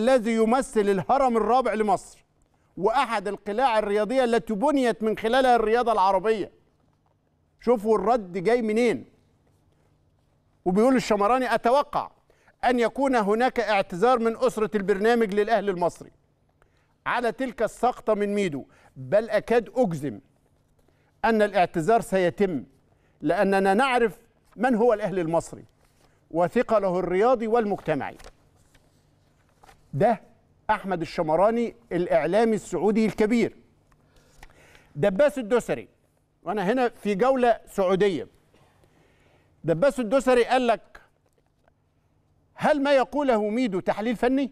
الذي يمثل الهرم الرابع لمصر وأحد القلاع الرياضية التي بنيت من خلالها الرياضة العربية شوفوا الرد جاي منين وبيقول الشمراني أتوقع أن يكون هناك اعتذار من أسرة البرنامج للأهل المصري على تلك السقطة من ميدو بل أكاد أجزم أن الاعتذار سيتم لأننا نعرف من هو الأهل المصري وثقله الرياضي والمجتمعي ده احمد الشمراني الاعلامي السعودي الكبير دباس الدوسري وانا هنا في جوله سعوديه دباس الدوسري قال لك هل ما يقوله ميدو تحليل فني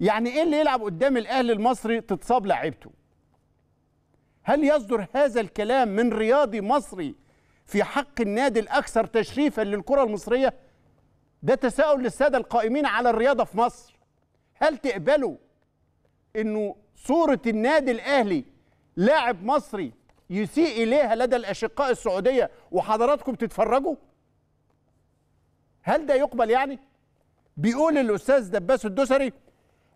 يعني ايه اللي يلعب قدام الاهلي المصري تتصاب لعيبته هل يصدر هذا الكلام من رياضي مصري في حق النادي الاكثر تشريفا للكره المصريه ده تساؤل للساده القائمين على الرياضه في مصر هل تقبلوا انه صوره النادي الاهلي لاعب مصري يسيء اليها لدى الاشقاء السعوديه وحضراتكم تتفرجوا هل ده يقبل يعني بيقول الاستاذ دباس الدوسري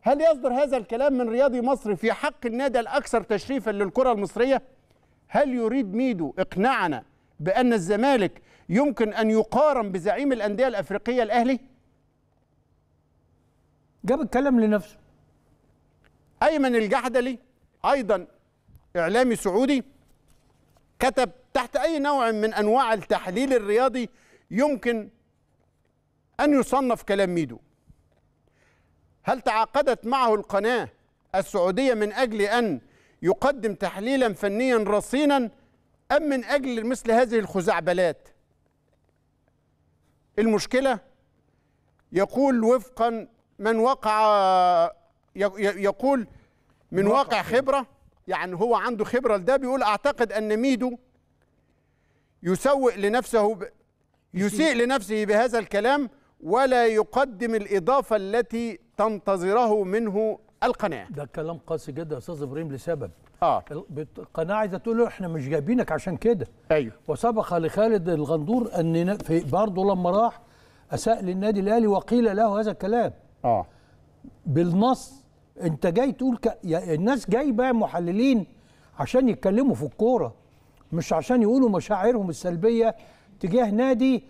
هل يصدر هذا الكلام من رياضي مصري في حق النادي الاكثر تشريفا للكره المصريه هل يريد ميدو اقناعنا بان الزمالك يمكن ان يقارن بزعيم الانديه الافريقيه الاهلي جاب الكلام لنفسه أيمن الجحدلي أيضا إعلامي سعودي كتب تحت أي نوع من أنواع التحليل الرياضي يمكن أن يصنف كلام ميدو هل تعاقدت معه القناة السعودية من أجل أن يقدم تحليلا فنيا رصينا أم من أجل مثل هذه الخزعبلات المشكلة يقول وفقا من وقع يقول من واقع خبرة يعني هو عنده خبرة لده بيقول أعتقد أن ميدو يسوق لنفسه يسيء لنفسه بهذا الكلام ولا يقدم الإضافة التي تنتظره منه القناعه ده كلام قاسي جدا يا أستاذ إبراهيم لسبب اه القناعه عايزة تقول له إحنا مش جايبينك عشان كده أيوه وسبق لخالد الغندور أن برضه لما راح أساء للنادي الأهلي وقيل له هذا الكلام اه بالنص انت جاي تقول ك... الناس جايبه محللين عشان يتكلموا في الكوره مش عشان يقولوا مشاعرهم السلبيه تجاه نادي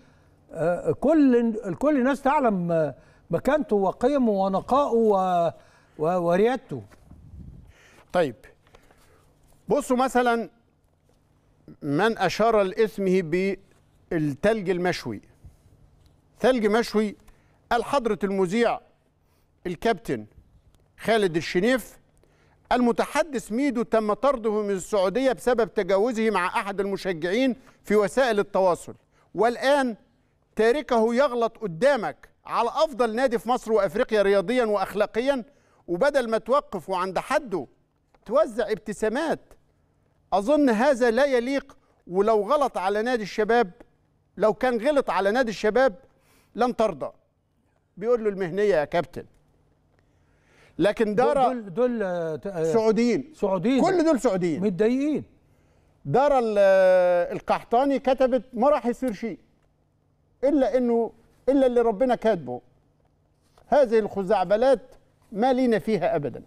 آه، كل كل الناس تعلم مكانته وقيمه ونقائه و... و... وريادته طيب بصوا مثلا من اشار لاسمه بالثلج المشوي ثلج مشوي قال حضره المذيع الكابتن خالد الشنيف المتحدث ميدو تم طرده من السعودية بسبب تجاوزه مع أحد المشجعين في وسائل التواصل والآن تاركه يغلط قدامك على أفضل نادي في مصر وأفريقيا رياضيا وأخلاقيا وبدل ما توقف وعند حده توزع ابتسامات أظن هذا لا يليق ولو غلط على نادي الشباب لو كان غلط على نادي الشباب لن ترضى بيقول له المهنية يا كابتن لكن دار دول دول آه، آه، سعوديين سعوديين كل دول سعوديين متضايقين دار آه، القحطاني كتبت ما راح يصير شيء الا انه الا اللي ربنا كاتبه هذه الخزعبلات ما لينا فيها ابدا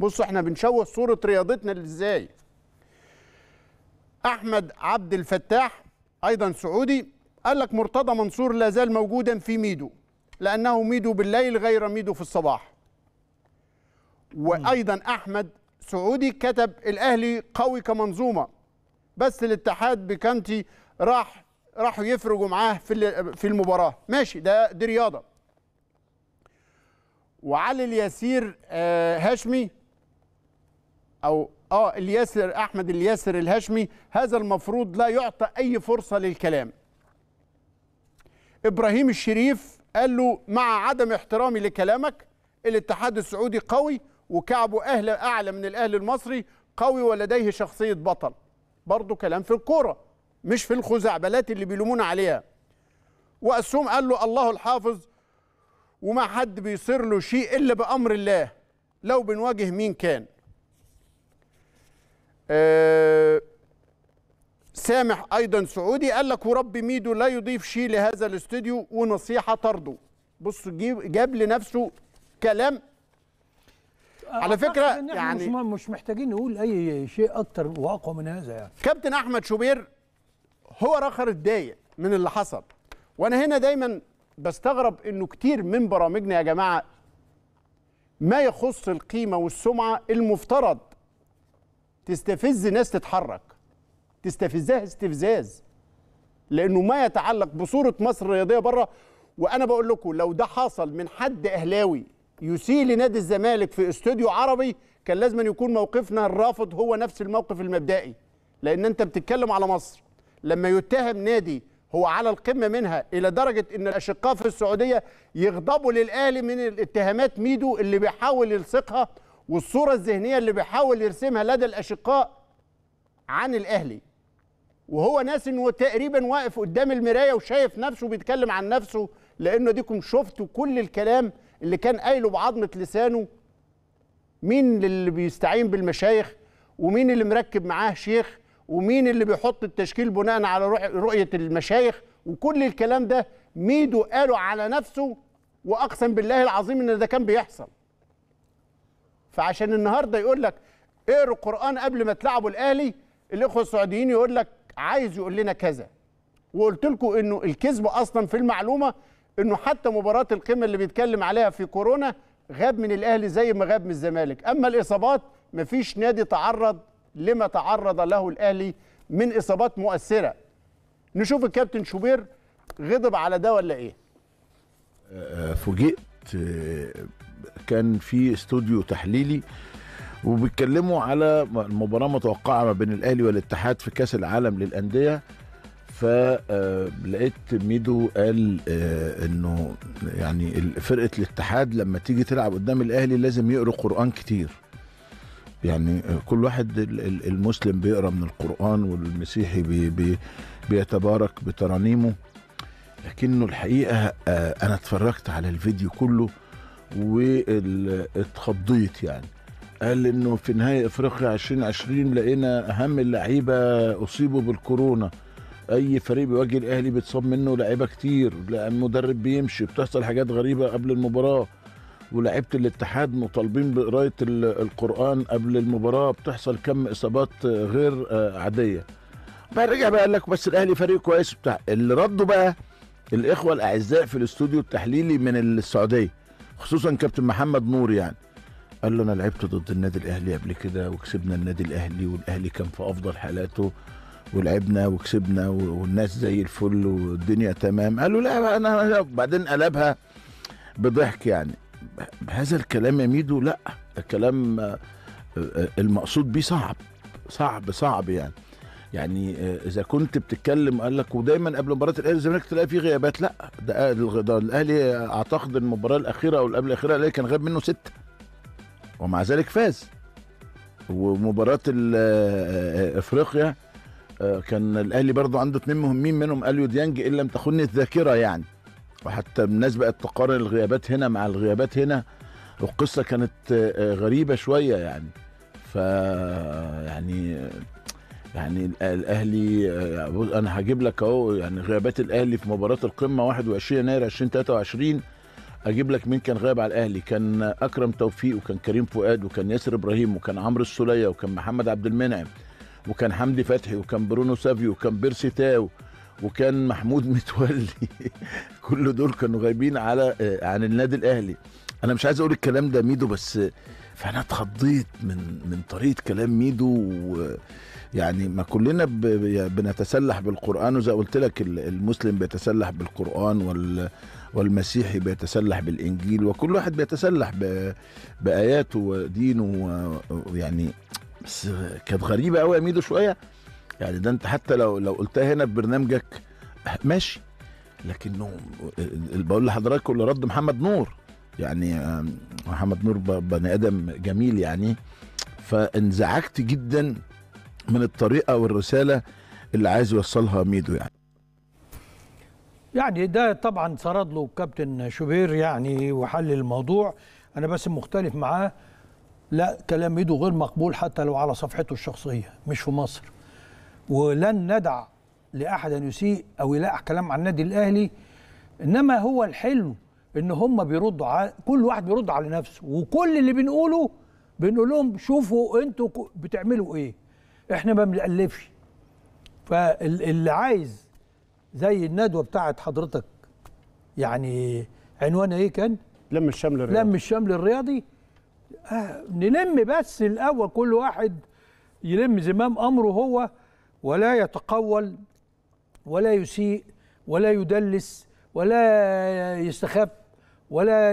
بصوا احنا بنشوه صوره رياضتنا ازاي احمد عبد الفتاح ايضا سعودي قال لك مرتضى منصور لا زال موجودا في ميدو لانه ميدو بالليل غير ميدو في الصباح وايضا احمد سعودي كتب الاهلي قوي كمنظومه بس الاتحاد بكانتي راح راحوا يفرجوا معاه في في المباراه ماشي ده دي رياضه وعلي اليسير آه، هاشمي او اه الياسر احمد الياسر الهاشمي هذا المفروض لا يعطى اي فرصه للكلام ابراهيم الشريف قال له مع عدم احترامي لكلامك الاتحاد السعودي قوي وكعبه أهل أعلى من الأهلي المصري قوي ولديه شخصية بطل برضه كلام في الكورة مش في الخزعبلات اللي بيلومونا عليها وقسوم قال له الله الحافظ وما حد بيصير له شيء إلا بأمر الله لو بنواجه مين كان أه سامح ايضا سعودي قال لك ورب ميدو لا يضيف شيء لهذا الاستوديو ونصيحه طرده بص جاب لنفسه كلام على فكره يعني مش, مش محتاجين نقول اي شيء اكتر واقوى من هذا يعني كابتن احمد شوبير هو رخر اتضايق من اللي حصل وانا هنا دايما بستغرب انه كتير من برامجنا يا جماعه ما يخص القيمه والسمعه المفترض تستفز ناس تتحرك تستفزها استفزاز لانه ما يتعلق بصوره مصر الرياضيه بره وانا بقول لكم لو ده حصل من حد اهلاوي يسيء لنادي الزمالك في استوديو عربي كان لازم يكون موقفنا الرافض هو نفس الموقف المبدئي لأن أنت بتتكلم على مصر لما يتهم نادي هو على القمة منها إلى درجة أن الأشقاء في السعودية يغضبوا للأهلي من الاتهامات ميدو اللي بيحاول يلصقها والصورة الذهنية اللي بيحاول يرسمها لدى الأشقاء عن الأهلي وهو ناس انه تقريبا واقف قدام المرايه وشايف نفسه بيتكلم عن نفسه لانه ديكم شفتوا كل الكلام اللي كان قايله بعظمه لسانه مين اللي بيستعين بالمشايخ ومين اللي مركب معاه شيخ ومين اللي بيحط التشكيل بناء على رؤيه المشايخ وكل الكلام ده ميدو قاله على نفسه واقسم بالله العظيم ان ده كان بيحصل فعشان النهارده يقول لك اقروا القران قبل ما تلعبوا الاهلي الاخوه السعوديين يقول لك عايز يقول لنا كذا وقلت لكم انه الكذب اصلا في المعلومه انه حتى مباراه القمه اللي بيتكلم عليها في كورونا غاب من الاهلي زي ما غاب من الزمالك اما الاصابات مفيش نادي تعرض لما تعرض له الاهلي من اصابات مؤثره نشوف الكابتن شوبير غضب على ده ولا ايه فوجئت كان في استوديو تحليلي وبيتكلموا على المباراه متوقعه ما بين الاهلي والاتحاد في كاس العالم للانديه فلقيت آه، ميدو قال آه، انه يعني فرقه الاتحاد لما تيجي تلعب قدام الاهلي لازم يقرا قران كتير يعني آه، كل واحد المسلم بيقرا من القران والمسيحي بي بي بيتبارك بترانيمه لكنه الحقيقه انا اتفرجت على الفيديو كله واتخضيت يعني قال انه في نهائي افريقيا 2020 لقينا اهم اللعيبه اصيبوا بالكورونا اي فريق بيواجه الاهلي بيتصاب منه لعيبه كتير المدرب بيمشي بتحصل حاجات غريبه قبل المباراه ولاعيبه الاتحاد مطالبين بقرايه القران قبل المباراه بتحصل كم اصابات غير آه، عاديه بقى رجع بقى قال لك بس الاهلي فريق كويس بتاع اللي ردوا بقى الاخوه الاعزاء في الاستوديو التحليلي من السعوديه خصوصا كابتن محمد نور يعني قال له انا لعبت ضد النادي الاهلي قبل كده وكسبنا النادي الاهلي والاهلي كان في افضل حالاته ولعبنا وكسبنا والناس زي الفل والدنيا تمام قالوا لا انا بعدين قلبها بضحك يعني هذا الكلام يا ميدو لا الكلام آه، آه، المقصود بيه صعب صعب صعب يعني يعني آه، اذا كنت بتتكلم قال لك ودايما قبل مباراه الاهلي والزمالك تلاقي في غيابات لا ده, ده الاهلي اعتقد المباراه الاخيره او اللي قبل الاخيره الاهلي كان غاب منه سته ومع ذلك فاز ومباراه افريقيا آه، كان الاهلي برضو عنده اتنين مهمين منهم اليو ديانج ان لم تخني الذاكره يعني وحتى الناس بقت تقارن الغيابات هنا مع الغيابات هنا والقصه كانت آه، آه، غريبه شويه يعني ف يعني يعني الاهلي انا هجيب لك اهو يعني غيابات الاهلي في مباراه القمه 21 يناير 2023 اجيب لك مين كان غايب على الاهلي كان اكرم توفيق وكان كريم فؤاد وكان ياسر ابراهيم وكان عمرو السوليه وكان محمد عبد المنعم وكان حمدي فتحي وكان برونو سافيو وكان بيرسي تاو وكان محمود متولي كل دول كانوا غايبين على آه، عن النادي الاهلي انا مش عايز اقول الكلام ده ميدو بس فانا اتخضيت من من طريقه كلام ميدو يعني ما كلنا بنتسلح بالقران وزي قلت لك المسلم بيتسلح بالقران وال والمسيحي بيتسلح بالانجيل وكل واحد بيتسلح باياته ودينه يعني بس كانت غريبه قوي يا ميدو شويه يعني ده انت حتى لو لو قلتها هنا في برنامجك ماشي لكنه بقول لحضرتك اللي رد محمد نور يعني محمد نور بني ادم جميل يعني فانزعجت جدا من الطريقه والرساله اللي عايز يوصلها ميدو يعني يعني ده طبعا سرد له الكابتن شوبير يعني وحل الموضوع انا بس مختلف معاه لا كلام ايده غير مقبول حتى لو على صفحته الشخصيه مش في مصر ولن ندع لاحد ان يسيء او يلاقح كلام عن النادي الاهلي انما هو الحلو ان هم بيردوا ع... كل واحد بيرد على نفسه وكل اللي بنقوله بنقول لهم شوفوا انتوا بتعملوا ايه احنا ما بنألفش فاللي عايز زي الندوه بتاعت حضرتك يعني عنوانها ايه كان لم الشمل الرياضي لم الشمل الرياضي آه، نلم بس الاول كل واحد يلم زمام امره هو ولا يتقول ولا يسيء ولا يدلس ولا يستخف ولا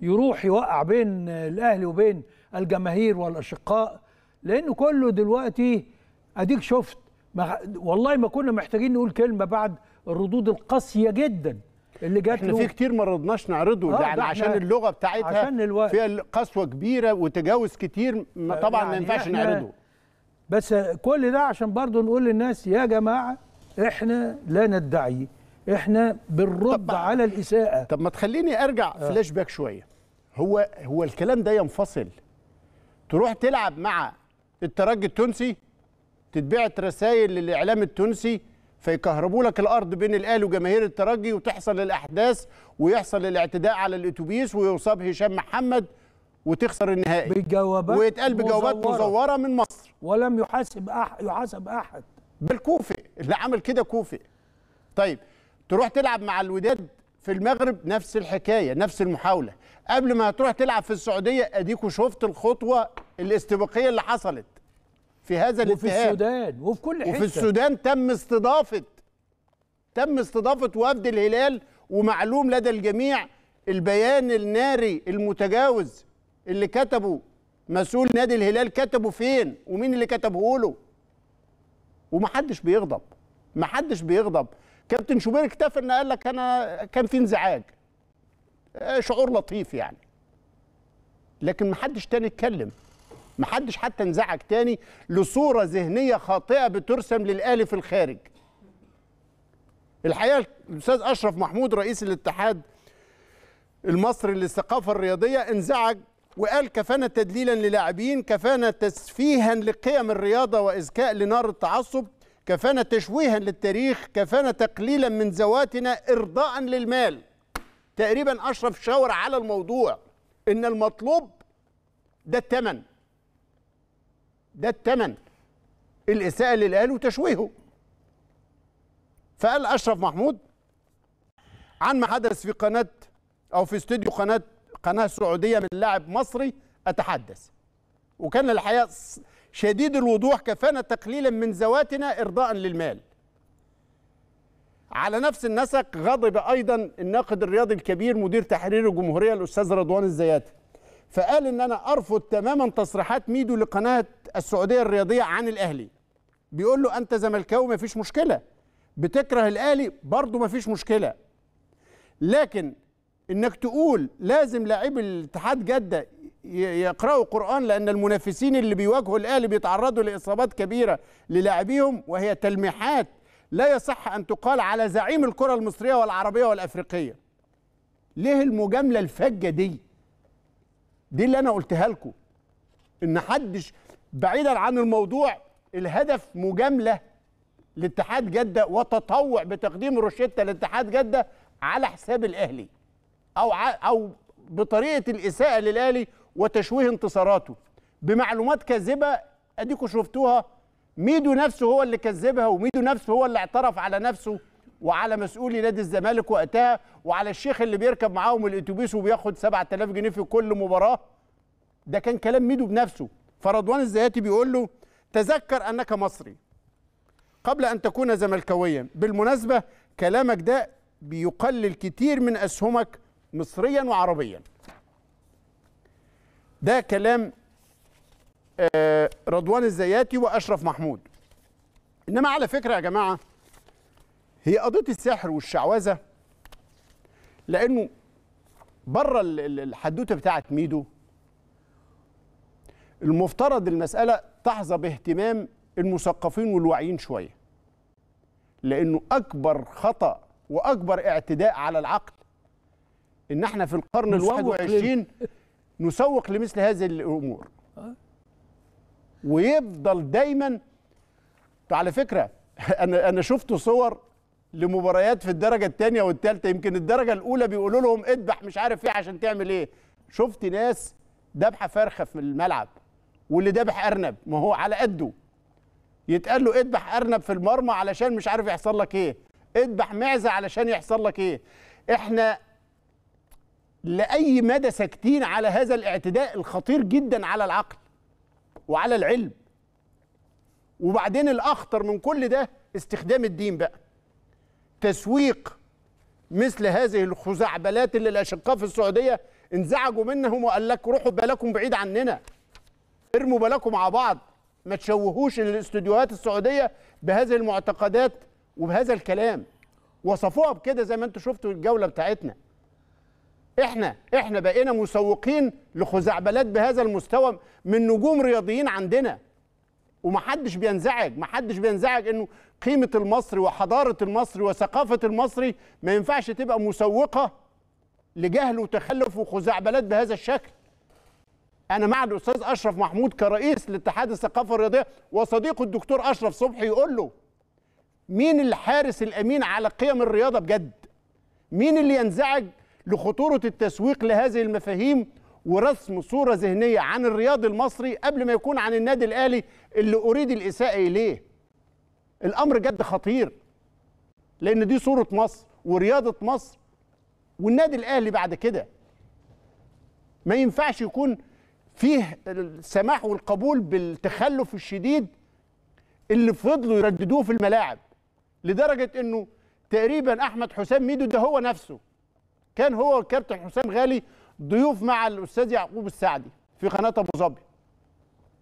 يروح يوقع بين الاهلي وبين الجماهير والاشقاء لانه كله دلوقتي اديك شفت ما والله ما كنا محتاجين نقول كلمه بعد الردود القاسيه جدا اللي جات احنا في كتير ما رضناش نعرضه آه يعني عشان اللغه بتاعتها عشان الوقت فيها قسوه كبيره وتجاوز كتير ما يعني طبعا يعني ما ينفعش نعرضه بس كل ده عشان برضه نقول للناس يا جماعه احنا لا ندعي احنا بنرد على الاساءه طب ما تخليني ارجع آه. فلاش باك شويه هو هو الكلام ده ينفصل تروح تلعب مع الترجي التونسي تتبعت رسائل للاعلام التونسي فيكهربوا لك الارض بين الاهلي وجماهير الترجي وتحصل الاحداث ويحصل الاعتداء على الاتوبيس ويصاب هشام محمد وتخسر النهائي بجوابات ويتقال بجوابات مزورة. مزوره من مصر ولم يحاسب احد يحاسب احد بل كوفي اللي عمل كده كوفي طيب تروح تلعب مع الوداد في المغرب نفس الحكايه نفس المحاوله قبل ما تروح تلعب في السعوديه اديكوا شفت الخطوه الاستباقيه اللي حصلت في هذا الاتهام وفي السودان وفي كل حته وفي السودان تم استضافه تم استضافه وفد الهلال ومعلوم لدى الجميع البيان الناري المتجاوز اللي كتبه مسؤول نادي الهلال كتبه فين ومين اللي كتبه له ومحدش بيغضب محدش بيغضب كابتن شوبير اكتفى ان قال لك انا كان في انزعاج آه، شعور لطيف يعني لكن محدش تاني اتكلم محدش حتى انزعج تاني لصوره ذهنيه خاطئه بترسم للاهلي في الخارج الحقيقه الاستاذ اشرف محمود رئيس الاتحاد المصري للثقافه الرياضيه انزعج وقال كفانا تدليلا للاعبين كفانا تسفيها لقيم الرياضه واذكاء لنار التعصب كفانا تشويها للتاريخ كفانا تقليلا من ذواتنا ارضاء للمال تقريبا اشرف شاور على الموضوع ان المطلوب ده الثمن ده الثمن الإساءة للأهلي وتشويهه فقال أشرف محمود عن ما حدث في قناة أو في استوديو قناة قناة سعودية من لاعب مصري أتحدث وكان الحقيقة شديد الوضوح كفانا تقليلا من ذواتنا إرضاء للمال على نفس النسق غضب أيضا الناقد الرياضي الكبير مدير تحرير الجمهورية الأستاذ رضوان الزياتي فقال إن أنا أرفض تماما تصريحات ميدو لقناة السعوديه الرياضيه عن الاهلي بيقول له انت زملكاوي مفيش مشكله بتكره الاهلي برضه مفيش مشكله لكن انك تقول لازم لاعب الاتحاد جده يقراوا قران لان المنافسين اللي بيواجهوا الاهلي بيتعرضوا لاصابات كبيره للاعبيهم وهي تلميحات لا يصح ان تقال على زعيم الكره المصريه والعربيه والافريقيه ليه المجامله الفجه دي دي اللي انا قلتها لكم ان حدش بعيدا عن الموضوع الهدف مجامله لاتحاد جده وتطوع بتقديم روشيتا لاتحاد جده على حساب الاهلي او او بطريقه الاساءه للاهلي وتشويه انتصاراته بمعلومات كاذبه اديكم شفتوها ميدو نفسه هو اللي كذبها وميدو نفسه هو اللي اعترف على نفسه وعلى مسؤولي نادي الزمالك وقتها وعلى الشيخ اللي بيركب معاهم الاتوبيس وبياخد 7000 جنيه في كل مباراه ده كان كلام ميدو بنفسه فرضوان الزياتي بيقول له تذكر انك مصري قبل ان تكون زملكاويا بالمناسبه كلامك ده بيقلل كتير من اسهمك مصريا وعربيا ده كلام آه، رضوان الزياتي واشرف محمود انما على فكره يا جماعه هي قضيه السحر والشعوذه لانه بره الحدوته بتاعه ميدو المفترض المسألة تحظى باهتمام المثقفين والواعيين شوية لأنه أكبر خطأ وأكبر اعتداء على العقل إن احنا في القرن الواحد وعشرين نسوق لمثل هذه الأمور ويفضل دايما على فكرة أنا أنا شفت صور لمباريات في الدرجة الثانية والثالثة يمكن الدرجة الأولى بيقولوا لهم اذبح مش عارف ايه عشان تعمل ايه شفت ناس ذبحة فرخة في الملعب واللي ذبح ارنب ما هو على قده يتقال له اذبح ارنب في المرمى علشان مش عارف يحصل لك ايه اذبح معزه علشان يحصل لك ايه احنا لاي مدى ساكتين على هذا الاعتداء الخطير جدا على العقل وعلى العلم وبعدين الاخطر من كل ده استخدام الدين بقى تسويق مثل هذه الخزعبلات اللي الاشقاء في السعوديه انزعجوا منهم وقال لك روحوا بالكم بعيد عننا ارموا بالكم مع بعض ما تشوهوش الاستوديوهات السعوديه بهذه المعتقدات وبهذا الكلام وصفوها بكده زي ما انتم شفتوا الجوله بتاعتنا احنا احنا بقينا مسوقين لخزعبلات بهذا المستوى من نجوم رياضيين عندنا ومحدش بينزعج محدش بينزعج انه قيمه المصري وحضاره المصري وثقافه المصري ما ينفعش تبقى مسوقه لجهل وتخلف وخزعبلات بهذا الشكل انا مع الاستاذ اشرف محمود كرئيس لاتحاد الثقافه الرياضيه وصديقه الدكتور اشرف صبحي يقول له مين الحارس الامين على قيم الرياضه بجد مين اللي ينزعج لخطوره التسويق لهذه المفاهيم ورسم صوره ذهنيه عن الرياضي المصري قبل ما يكون عن النادي الاهلي اللي اريد الاساءه اليه الامر جد خطير لان دي صوره مصر ورياضه مصر والنادي الاهلي بعد كده ما ينفعش يكون فيه السماح والقبول بالتخلف الشديد اللي فضلوا يرددوه في الملاعب لدرجه انه تقريبا احمد حسام ميدو ده هو نفسه كان هو والكابتن حسام غالي ضيوف مع الاستاذ يعقوب السعدي في قناه ابو ظبي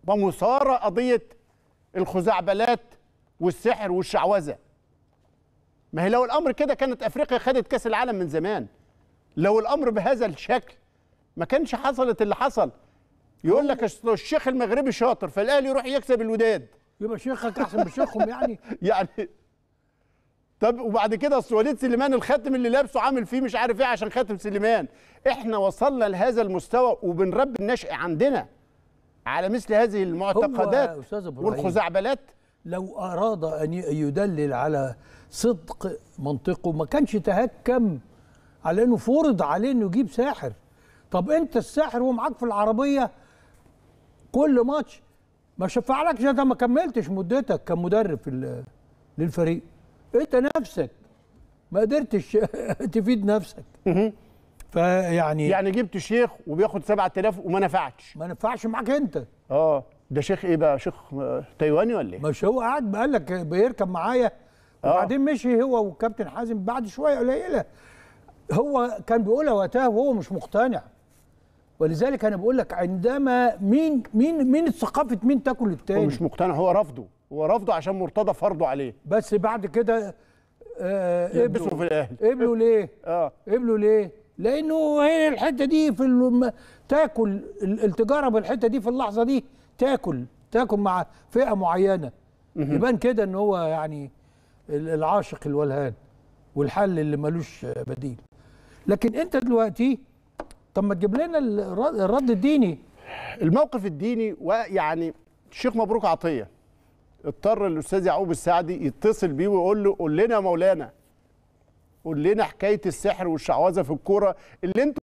ومثاره قضيه الخزعبلات والسحر والشعوذه ما هي لو الامر كده كانت افريقيا خدت كاس العالم من زمان لو الامر بهذا الشكل ما كانش حصلت اللي حصل يقول لك الشيخ المغربي شاطر فالاهلي يروح يكسب الوداد يبقى شيخك احسن من شيخهم يعني يعني طب وبعد كده اصل وليد سليمان الخاتم اللي لابسه عامل فيه مش عارف ايه عشان خاتم سليمان احنا وصلنا لهذا المستوى وبنربي النشأ عندنا على مثل هذه المعتقدات والخزعبلات لو اراد ان يدلل على صدق منطقه ما كانش تهكم على انه فرض عليه انه يجيب ساحر طب انت الساحر ومعاك في العربيه كل ماتش ما شفعلكش انت ما كملتش مدتك كمدرب في للفريق انت نفسك ما قدرتش تفيد نفسك فيعني يعني جبت شيخ وبياخد 7000 وما نفعتش ما نفعش معاك انت اه ده شيخ ايه بقى شيخ تايواني ولا ايه مش هو قاعد قال لك بيركب معايا آه. وبعدين مشي هو والكابتن حازم بعد شويه قليله هو كان بيقولها وقتها وهو مش مقتنع ولذلك انا بقول لك عندما مين مين مين ثقافه مين تاكل التاني هو مش مقتنع هو رافضه هو رافضه عشان مرتضى فرضه عليه بس بعد كده آه قبلوا في الاهلي قبلوا ليه؟ اه قبلوا ليه؟ لانه هي الحته دي في الم... تاكل التجاره بالحته دي في اللحظه دي تاكل تاكل مع فئه معينه يبان كده ان هو يعني العاشق الولهان والحل اللي ملوش بديل لكن انت دلوقتي طب ما تجيب لنا الرد الديني الموقف الديني ويعني الشيخ مبروك عطيه اضطر الاستاذ يعقوب السعدي يتصل بيه ويقول له قول لنا يا مولانا قول لنا حكايه السحر والشعوذه في الكوره اللي انتوا